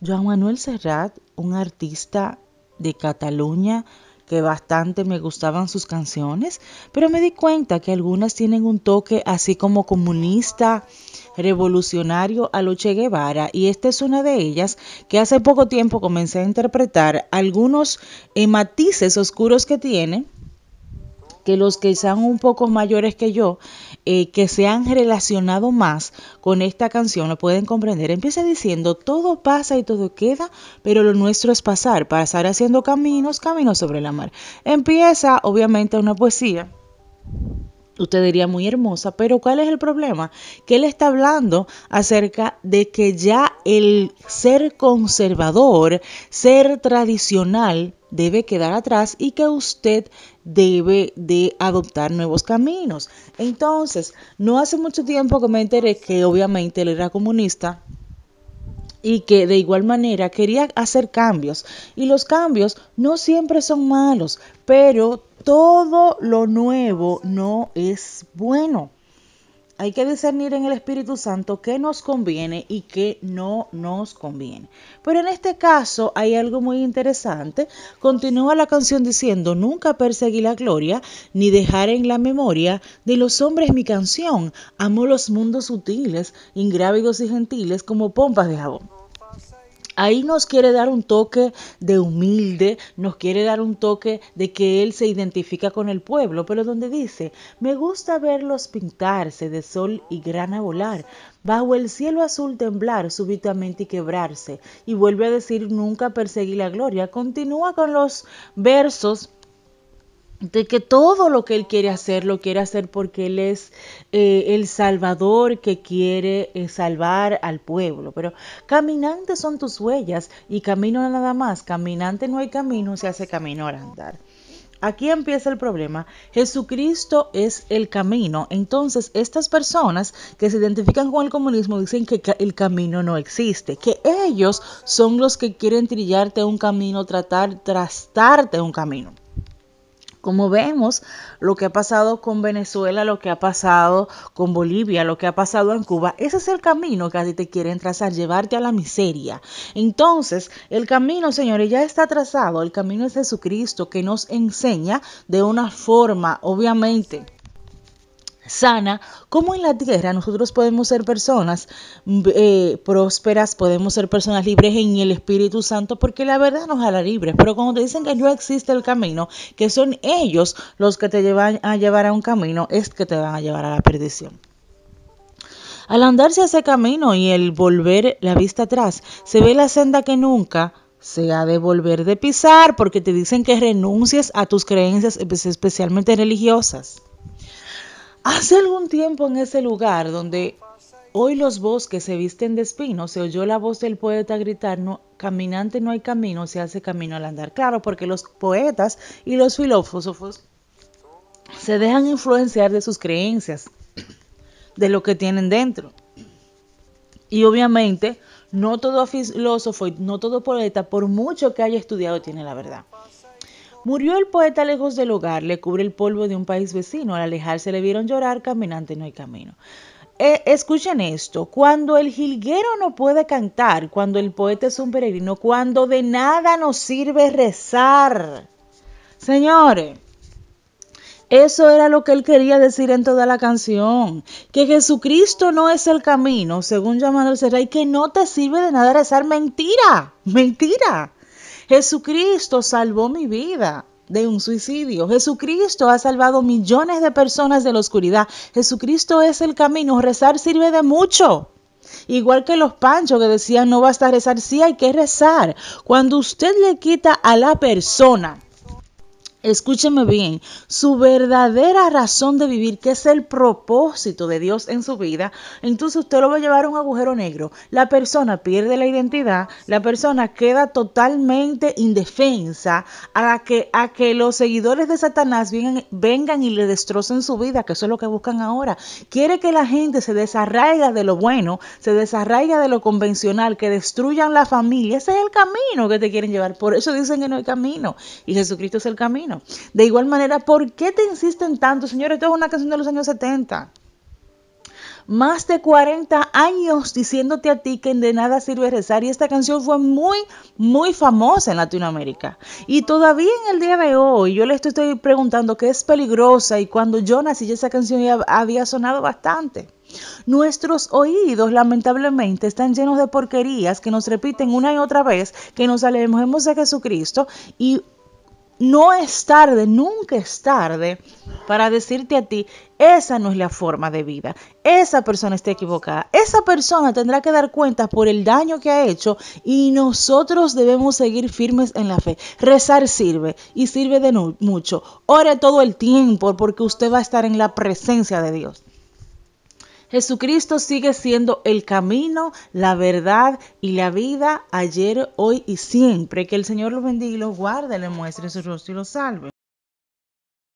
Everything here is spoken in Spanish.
Joan Manuel Serrat, un artista de Cataluña que bastante me gustaban sus canciones, pero me di cuenta que algunas tienen un toque así como comunista, revolucionario a lo Che Guevara y esta es una de ellas que hace poco tiempo comencé a interpretar algunos eh, matices oscuros que tiene que los que sean un poco mayores que yo, eh, que se han relacionado más con esta canción, lo pueden comprender. Empieza diciendo, todo pasa y todo queda, pero lo nuestro es pasar, pasar haciendo caminos, caminos sobre la mar. Empieza, obviamente, una poesía Usted diría muy hermosa, pero ¿cuál es el problema? Que él está hablando acerca de que ya el ser conservador, ser tradicional, debe quedar atrás y que usted debe de adoptar nuevos caminos. Entonces, no hace mucho tiempo que me enteré que obviamente él era comunista, y que de igual manera quería hacer cambios. Y los cambios no siempre son malos, pero todo lo nuevo no es bueno hay que discernir en el Espíritu Santo qué nos conviene y qué no nos conviene. Pero en este caso hay algo muy interesante. Continúa la canción diciendo, nunca perseguí la gloria, ni dejar en la memoria de los hombres mi canción. Amo los mundos sutiles, ingrávidos y gentiles como pompas de jabón. Ahí nos quiere dar un toque de humilde, nos quiere dar un toque de que él se identifica con el pueblo, pero donde dice, me gusta verlos pintarse de sol y grana volar, bajo el cielo azul temblar súbitamente y quebrarse, y vuelve a decir, nunca perseguí la gloria, continúa con los versos de que todo lo que Él quiere hacer, lo quiere hacer porque Él es eh, el Salvador que quiere eh, salvar al pueblo. Pero caminantes son tus huellas y camino nada más. Caminante no hay camino, se hace camino al andar. Aquí empieza el problema. Jesucristo es el camino. Entonces, estas personas que se identifican con el comunismo dicen que el camino no existe, que ellos son los que quieren trillarte un camino, tratar, trastarte un camino. Como vemos lo que ha pasado con Venezuela, lo que ha pasado con Bolivia, lo que ha pasado en Cuba, ese es el camino que a ti te quieren trazar, llevarte a la miseria. Entonces, el camino, señores, ya está trazado, el camino es Jesucristo que nos enseña de una forma, obviamente sana, como en la tierra nosotros podemos ser personas mm, eh, prósperas, podemos ser personas libres en el Espíritu Santo, porque la verdad nos la libres. Pero cuando te dicen que no existe el camino, que son ellos los que te llevan a llevar a un camino, es que te van a llevar a la perdición. Al andarse ese camino y el volver la vista atrás, se ve la senda que nunca se ha de volver de pisar porque te dicen que renuncies a tus creencias especialmente religiosas. Hace algún tiempo en ese lugar donde hoy los bosques se visten de espino, se oyó la voz del poeta gritar, no, caminante no hay camino, se hace camino al andar. Claro, porque los poetas y los filósofos se dejan influenciar de sus creencias, de lo que tienen dentro. Y obviamente, no todo filósofo y no todo poeta, por mucho que haya estudiado, tiene la verdad. Murió el poeta lejos del hogar, le cubre el polvo de un país vecino, al alejarse le vieron llorar, caminante no hay camino. Eh, escuchen esto, cuando el jilguero no puede cantar, cuando el poeta es un peregrino, cuando de nada nos sirve rezar. Señores, eso era lo que él quería decir en toda la canción, que Jesucristo no es el camino, según el Serra, y que no te sirve de nada rezar. Mentira, mentira. Jesucristo salvó mi vida de un suicidio. Jesucristo ha salvado millones de personas de la oscuridad. Jesucristo es el camino. Rezar sirve de mucho. Igual que los panchos que decían no basta rezar, sí hay que rezar. Cuando usted le quita a la persona escúcheme bien, su verdadera razón de vivir, que es el propósito de Dios en su vida, entonces usted lo va a llevar a un agujero negro. La persona pierde la identidad, la persona queda totalmente indefensa a que, a que los seguidores de Satanás vengan y le destrocen su vida, que eso es lo que buscan ahora. Quiere que la gente se desarraiga de lo bueno, se desarraiga de lo convencional, que destruyan la familia. Ese es el camino que te quieren llevar. Por eso dicen que no hay camino y Jesucristo es el camino. De igual manera, ¿por qué te insisten tanto? Señores, esto es una canción de los años 70 más de 40 años diciéndote a ti que de nada sirve rezar. Y esta canción fue muy, muy famosa en Latinoamérica. Y todavía en el día de hoy, yo le estoy preguntando qué es peligrosa. Y cuando yo nací, esa canción ya había sonado bastante. Nuestros oídos lamentablemente están llenos de porquerías que nos repiten una y otra vez que nos alejemos de Jesucristo y no es tarde, nunca es tarde para decirte a ti, esa no es la forma de vida, esa persona está equivocada, esa persona tendrá que dar cuenta por el daño que ha hecho y nosotros debemos seguir firmes en la fe. Rezar sirve y sirve de mucho. Ore todo el tiempo porque usted va a estar en la presencia de Dios. Jesucristo sigue siendo el camino, la verdad y la vida ayer, hoy y siempre. Que el Señor los bendiga y los guarde, le muestre su rostro y los salve.